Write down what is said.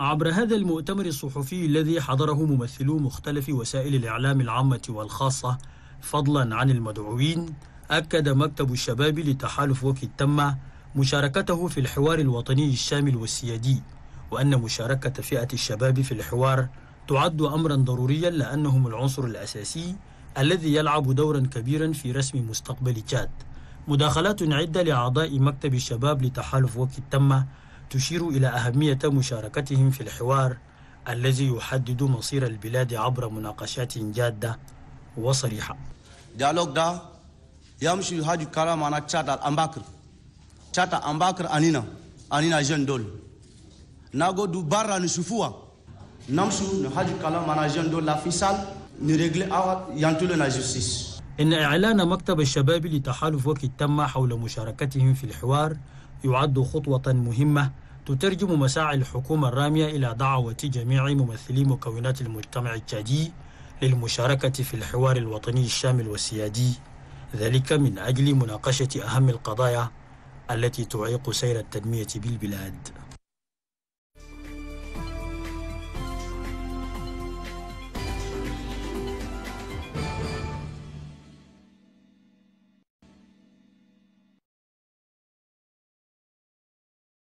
عبر هذا المؤتمر الصحفي الذي حضره ممثلو مختلف وسائل الإعلام العامة والخاصة فضلا عن المدعوين أكد مكتب الشباب لتحالف وكي التمة مشاركته في الحوار الوطني الشامل والسيادي وأن مشاركة فئة الشباب في الحوار تعد أمرا ضروريا لأنهم العنصر الأساسي الذي يلعب دورا كبيرا في رسم مستقبل تشاد مداخلات عدة لأعضاء مكتب الشباب لتحالف وكي التمة تشير إلى أهمية مشاركتهم في الحوار الذي يحدد مصير البلاد عبر مناقشات جادة وصريحة ديالوغ دا يمشي هاجو كلام أنا تشاتا أمباكر تشاتا أمباكر أنينا أنينا جن دول ناغو دو بارا نشوفوا نمشي هاجو كلام أنا جن دول لا فيسال نرغل أوا يانتولو نا إن إعلان مكتب الشباب لتحالف وكي تم حول مشاركتهم في الحوار يعد خطوة مهمة تترجم مساعي الحكومة الرامية إلى دعوة جميع ممثلي مكونات المجتمع التشادي للمشاركة في الحوار الوطني الشامل والسيادي ذلك من أجل مناقشة أهم القضايا التي تعيق سير التنمية بالبلاد